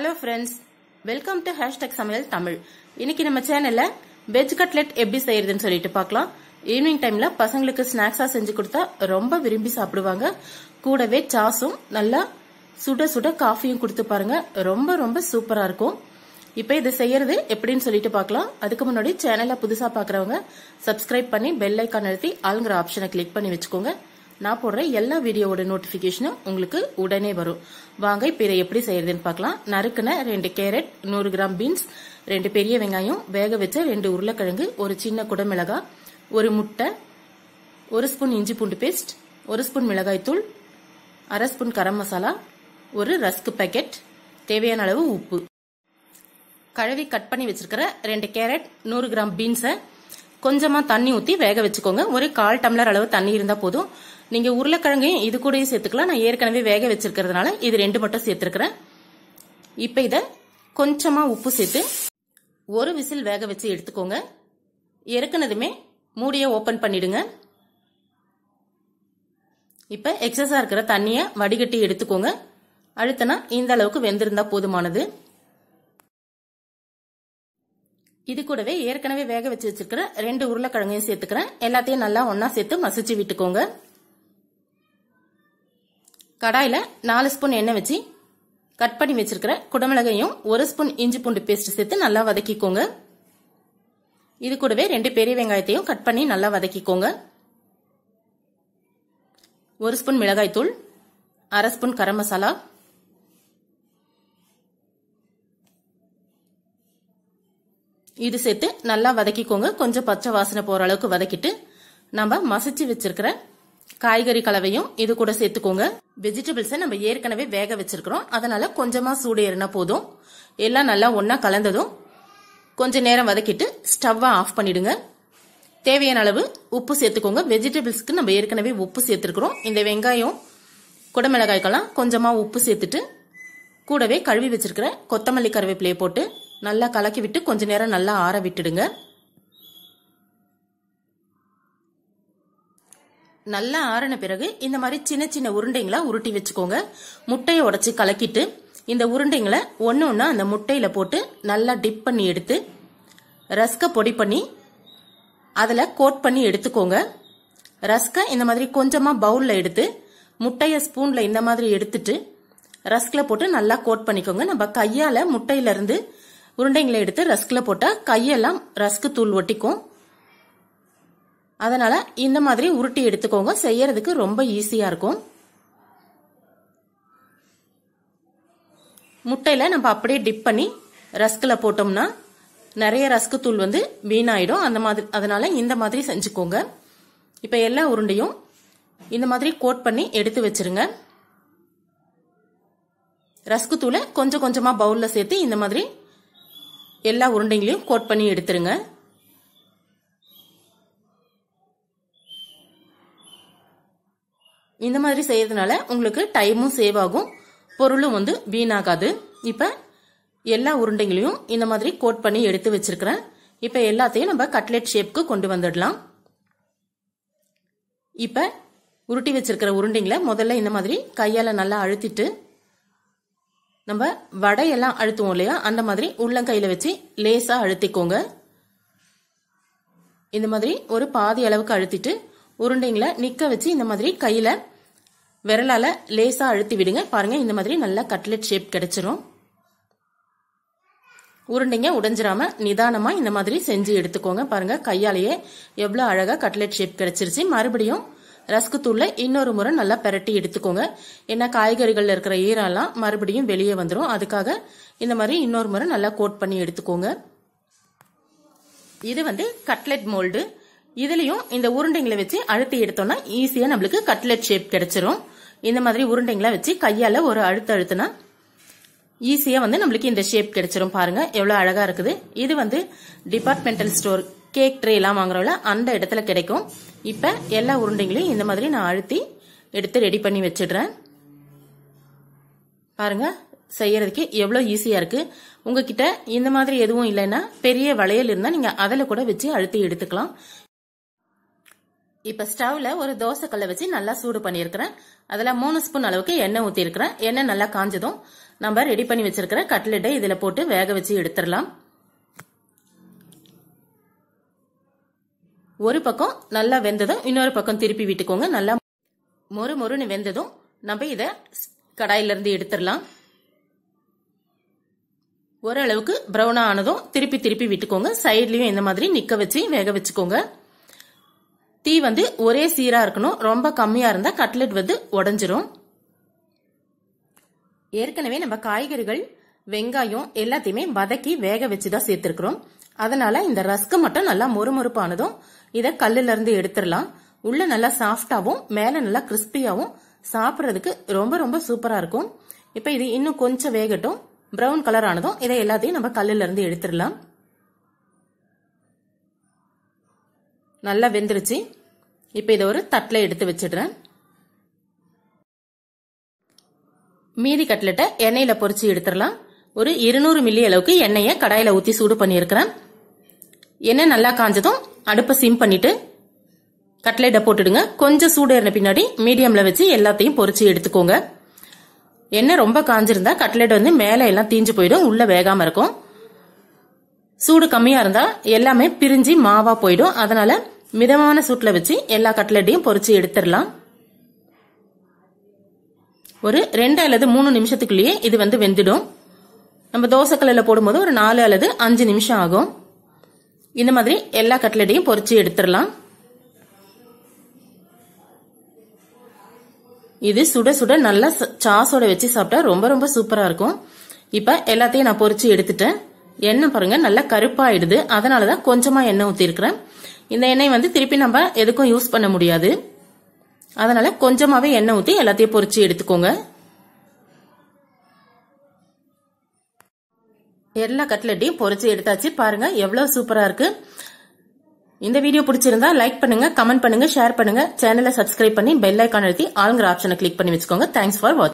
hello friends welcome to hashtag சமையல் தமிழ் இன்னைக்கு நம்ம சேனல்ல வெஜ் கட்லெட் எப்படி செய்யறதுன்னு சொல்லிட்டு பார்க்கலாம் ஈவினிங் டைம்ல பசங்களுக்கு ஸ்நாக்ஸா செஞ்சு கொடுத்தா ரொம்ப விரும்பி சாப்பிடுவாங்க கூடவே சாஸும் நல்லா சுட சுட காஃபியும் கொடுத்து பாருங்க ரொம்ப ரொம்ப சூப்பரா இருக்கும் இப்போ இதை செய்யறது எப்படின்னு சொல்லிட்டு பார்க்கலாம் அதுக்கு முன்னாடி சேனல்ல புதுசா பாக்குறவங்க சப்ஸ்கிரைப் பண்ணி பெல் ஐக்கான் எழுத்தி ஆளுங்கிற ஆப்ஷனை கிளிக் பண்ணி வச்சுக்கோங்க நான் போடுற எல்லா வீடியோவோட நோட்டிஃபிகேஷனும் உங்களுக்கு உடனே வரும் வாங்க இப்போ இதை எப்படி செய்யறதுன்னு பார்க்கலாம் நறுக்குன ரெண்டு கேரட் நூறு கிராம் பீன்ஸ் ரெண்டு பெரிய வெங்காயம் வேக வச்ச ரெண்டு உருளைக்கிழங்கு ஒரு சின்ன குடமிளகா ஒரு முட்டை ஒரு ஸ்பூன் இஞ்சி பூண்டு பேஸ்ட் ஒரு ஸ்பூன் மிளகாய்த்தூள் அரை ஸ்பூன் கரம் மசாலா ஒரு ரஸ்க் பேக்கெட் தேவையான அளவு உப்பு கழுவி கட் பண்ணி வச்சிருக்கிற ரெண்டு கேரட் நூறு கிராம் பீன்ஸை கொஞ்சமாக தண்ணி ஊற்றி வேக வச்சுக்கோங்க ஒரு கால் டம்ளர் அளவு தண்ணி இருந்தால் போதும் நீங்க உருளைக்கிழங்கையும் இது கூடயே சேர்த்துக்கலாம் நான் ஏற்கனவே வேக வச்சிருக்கிறதுனால இது ரெண்டு மட்டும் சேர்த்துருக்கிறேன் இப்போ இதை கொஞ்சமா உப்பு சேர்த்து ஒரு விசில் வேக வச்சு எடுத்துக்கோங்க இறக்குனதுமே மூடியை ஓப்பன் பண்ணிடுங்க இப்போ எக்ஸஸாக இருக்கிற தண்ணியை வடிகட்டி எடுத்துக்கோங்க அழுத்தனா இந்த அளவுக்கு வெந்திருந்தா போதுமானது இது கூடவே ஏற்கனவே வேக வச்சு வச்சிருக்கிற ரெண்டு உருளைக்கிழங்கையும் சேர்த்துக்கிறேன் எல்லாத்தையும் நல்லா ஒன்னா சேர்த்து மசிச்சு விட்டுக்கோங்க கடாயில் நாலு ஸ்பூன் எண்ணெய் வச்சு கட் பண்ணி வச்சிருக்கிற குடமிளகையும் ஒரு ஸ்பூன் இஞ்சி பூண்டு பேஸ்ட் சேர்த்து நல்லா வதக்கிக்கோங்க இது கூடவே ரெண்டு பெரிய வெங்காயத்தையும் கட் பண்ணி நல்லா வதக்கிக்கோங்க ஒரு ஸ்பூன் மிளகாய்த்தூள் அரை ஸ்பூன் கரம் மசாலா இது சேர்த்து நல்லா வதக்கிக்கோங்க கொஞ்சம் பச்சை வாசனை போகிற அளவுக்கு வதக்கிட்டு நம்ம மசிச்சு வச்சிருக்கிற காய்கறி கலவையும் இது கூட சேர்த்துக்கோங்க வெஜிடபிள்ஸ் நம்ம ஏற்கனவே வேக வச்சிருக்கிறோம் அதனால கொஞ்சமா சூடு ஏறினா போதும் எல்லாம் நல்லா ஒன்னா கலந்ததும் கொஞ்ச நேரம் வதக்கிட்டு ஸ்டவ்வை ஆஃப் பண்ணிடுங்க தேவையான அளவு உப்பு சேர்த்துக்கோங்க வெஜிடபிள்ஸ்க்கு நம்ம ஏற்கனவே உப்பு சேர்த்துக்கிறோம் இந்த வெங்காயம் குடமிளகாய்க்கெல்லாம் கொஞ்சமாக உப்பு சேர்த்துட்டு கூடவே கழுவி வச்சிருக்கிற கொத்தமல்லி கருவேப்பிலையை போட்டு நல்லா கலக்கி விட்டு கொஞ்ச நேரம் நல்லா ஆற விட்டுடுங்க நல்லா ஆறின பிறகு இந்த மாதிரி சின்ன சின்ன உருண்டைங்களா உருட்டி வச்சுக்கோங்க முட்டையை உடச்சி கலக்கிட்டு இந்த உருண்டைங்களை ஒன்று ஒன்றா அந்த முட்டையில் போட்டு நல்லா டிப் பண்ணி எடுத்து ரஸ்கை பொடி பண்ணி அதில் கோட் பண்ணி எடுத்துக்கோங்க ரஸ்கை இந்த மாதிரி கொஞ்சமாக பவுலில் எடுத்து முட்டையை ஸ்பூனில் இந்த மாதிரி எடுத்துட்டு ரஸ்கில் போட்டு நல்லா கோட் பண்ணிக்கோங்க நம்ம கையால் முட்டையிலேருந்து உருண்டைங்களை எடுத்து ரஸ்கில் போட்டால் கையெல்லாம் ரஸ்க்கு தூள் ஒட்டிக்கும் அதனால் இந்த மாதிரி உருட்டி எடுத்துக்கோங்க செய்யறதுக்கு ரொம்ப ஈஸியாக இருக்கும் முட்டையில் நம்ம அப்படியே டிப் பண்ணி ரஸ்கில் போட்டோம்னா நிறைய ரஸ்க்கு தூள் வந்து வீணாயிடும் அந்த மாதிரி அதனால இந்த மாதிரி செஞ்சுக்கோங்க இப்போ எல்லா உருண்டையும் இந்த மாதிரி கோட் பண்ணி எடுத்து வச்சிருங்க ரஸ்க்கு தூளை கொஞ்சம் கொஞ்சமாக பவுலில் சேர்த்து இந்த மாதிரி எல்லா உருண்டைங்களையும் கோட் பண்ணி எடுத்துருங்க இந்த மாதிரி செய்யறதுனால உங்களுக்கு டைமும் சேவ் ஆகும் பொருளும் வந்து வீணாகாது இப்போ எல்லா உருண்டைகளையும் இந்த மாதிரி கோட் பண்ணி எடுத்து வச்சிருக்கிறேன் இப்போ எல்லாத்தையும் நம்ம கட்லெட் ஷேப்க்கு கொண்டு வந்துடலாம் இப்போ உருட்டி வச்சிருக்கிற உருண்டைங்களை முதல்ல இந்த மாதிரி கையால் நல்லா அழுத்திட்டு நம்ம வடையெல்லாம் அழுத்துவோம் இல்லையா அந்த மாதிரி உள்ளங்கையில் வச்சு லேசாக அழுத்திக்கோங்க இந்த மாதிரி ஒரு பாதி அளவுக்கு அழுத்திட்டு உருண்டைங்களை நிற்க வச்சு இந்த மாதிரி கையில் விரலால் லேசாக அழுத்தி விடுங்க பாருங்கள் இந்த மாதிரி நல்லா கட்லெட் ஷேப் கிடச்சிரும் உருண்டைங்க உடைஞ்சிராமல் நிதானமாக இந்த மாதிரி செஞ்சு எடுத்துக்கோங்க பாருங்கள் கையாலேயே எவ்வளோ அழகாக கட்லெட் ஷேப் கிடைச்சிருச்சு மறுபடியும் ரஸ்க்கு தூளில் இன்னொரு முறை நல்லா பெரட்டி எடுத்துக்கோங்க ஏன்னா காய்கறிகளில் இருக்கிற ஈரெல்லாம் மறுபடியும் வெளியே வந்துடும் அதுக்காக இந்த மாதிரி இன்னொரு முறை நல்லா கோட் பண்ணி எடுத்துக்கோங்க இது வந்து கட்லெட் மோல்டு இதுலயும் இந்த உருண்டைங்களை வச்சு அழுத்தி எடுத்தோம்னா ஈஸியா நம்மளுக்கு கட்லெட் ஷேப் கிடைச்சிரும் இந்த மாதிரி உருண்டைங்களை வச்சு கையால ஒரு அழுத்த அழுத்தினா ஈஸியா வந்து நம்மளுக்கு இந்த ஷேப் கிடைச்சிரும் பாருங்க எவ்வளவு அழகா இருக்குது இது வந்து டிபார்ட்மெண்டல் ஸ்டோர் கேக் ட்ரே எல்லாம் வாங்குறோம்ல அந்த இடத்துல கிடைக்கும் இப்ப எல்லா உருண்டைங்களையும் இந்த மாதிரி நான் அழுத்தி எடுத்து ரெடி பண்ணி வச்சிடுறேன் பாருங்க செய்யறதுக்கு எவ்வளோ ஈஸியாக இருக்கு உங்ககிட்ட இந்த மாதிரி எதுவும் இல்லைன்னா பெரிய வளையல் இருந்தால் நீங்கள் அதில் கூட வச்சு அழுத்தி எடுத்துக்கலாம் இப்ப ஸ்டவ்ல ஒரு தோசைக்கல்ல வச்சு நல்லா சூடு பண்ணிருக்கிறேன் அதில் மூணு ஸ்பூன் அளவுக்கு எண்ணெய் ஊற்றிருக்கிறேன் எண்ணெய் நல்லா காஞ்சதும் நம்ம ரெடி பண்ணி வச்சிருக்கிற கட்லெட்டை இதில் போட்டு வேக வச்சு எடுத்துடலாம் ஒரு பக்கம் நல்லா வெந்ததும் இன்னொரு பக்கம் திருப்பி விட்டுக்கோங்க நல்லா மொறு மொறுன்னு வெந்ததும் நம்ம இதை கடாயிலிருந்து எடுத்துடலாம் ஓரளவுக்கு ப்ரௌனாக ஆனதும் திருப்பி திருப்பி விட்டுக்கோங்க சைட்லயும் இந்த மாதிரி நிற்க வச்சு வேக வச்சுக்கோங்க தீ வந்து ஒரே சீராக இருக்கணும் ரொம்ப கம்மியாக இருந்தால் கட்லெட் வந்து உடஞ்சிரும் ஏற்கனவே நம்ம காய்கறிகள் வெங்காயம் எல்லாத்தையுமே வதக்கி வேக வச்சு தான் சேர்த்துருக்குறோம் அதனால இந்த ரஸ்க்கு மட்டும் நல்லா மொறுமொறுப்பானதும் இதை கல்லுல இருந்து எடுத்துடலாம் உள்ள நல்லா சாஃப்டாகவும் மேலே நல்லா கிறிஸ்பியாகவும் சாப்பிட்றதுக்கு ரொம்ப ரொம்ப சூப்பராக இருக்கும் இப்போ இது இன்னும் கொஞ்சம் வேகட்டும் பிரவுன் கலர் ஆனதும் இதை எல்லாத்தையும் நம்ம கல்லுல இருந்து எடுத்துடலாம் நல்லா வெந்துருச்சு இப்போ இதை ஒரு தட்டில் எடுத்து வச்சிடுறேன் மீதி கட்லெட்டை எண்ணெயில் பொறிச்சு எடுத்துடலாம் ஒரு இருநூறு மில்லி அளவுக்கு எண்ணெயை கடாயில் ஊற்றி சூடு பண்ணியிருக்கிறேன் எண்ணெய் நல்லா காஞ்சதும் அடுப்பை சிம் பண்ணிட்டு கட்லெட்டை போட்டுடுங்க கொஞ்சம் சூடு ஏறின பின்னாடி மீடியமில் வச்சு எல்லாத்தையும் பொறிச்சு எடுத்துக்கோங்க எண்ணெய் ரொம்ப காஞ்சிருந்தா கட்லெட் வந்து மேலே எல்லாம் தீஞ்சு போயிடும் உள்ளே வேகாமல் இருக்கும் சூடு கம்மியா இருந்தா எல்லாமே பிரிஞ்சு மாவா போயிடும் அதனால மிதமான சூட்டில் வச்சு எல்லா கட்லெட்டையும் பொறிச்சு எடுத்துடலாம் ஒரு ரெண்டு அல்லது மூணு நிமிஷத்துக்குள்ளேயே இது வந்து வெந்துடும் நம்ம தோசைக்கல்லில் போடும்போது ஒரு நாலு அல்லது அஞ்சு நிமிஷம் ஆகும் இந்த மாதிரி எல்லா கட்லெட்டையும் பொறிச்சு எடுத்துடலாம் இது சுட சுட நல்லா சாஸோட வச்சு சாப்பிட்டா ரொம்ப ரொம்ப சூப்பராக இருக்கும் இப்போ எல்லாத்தையும் நான் பொறிச்சு எடுத்துட்டேன் எண்ணெய் பாருங்க நல்லா கருப்பாயிடுது அதனாலதான் தான் கொஞ்சமாக எண்ணெய் ஊற்றிருக்கிறேன் இந்த எண்ணெய் வந்து திருப்பி நம்ம எதுக்கும் யூஸ் பண்ண முடியாது அதனால கொஞ்சமாகவே எண்ணெய் ஊற்றி எல்லாத்தையும் பொறிச்சு எடுத்துக்கோங்க எல்லா கட்லட்டையும் பொறிச்சு எடுத்தாச்சு பாருங்க எவ்வளவு சூப்பரா இருக்கு இந்த வீடியோ பிடிச்சிருந்தா லைக் பண்ணுங்க கமெண்ட் பண்ணுங்க ஷேர் பண்ணுங்க சேனலை சப்ஸ்கிரைப் பண்ணி பெல் ஐக்கான் அழுத்தி ஆளுங்கிற ஆப்ஷனை கிளிக் பண்ணி வச்சுக்கோங்க தேங்க்ஸ் ஃபார் வாட்சிங்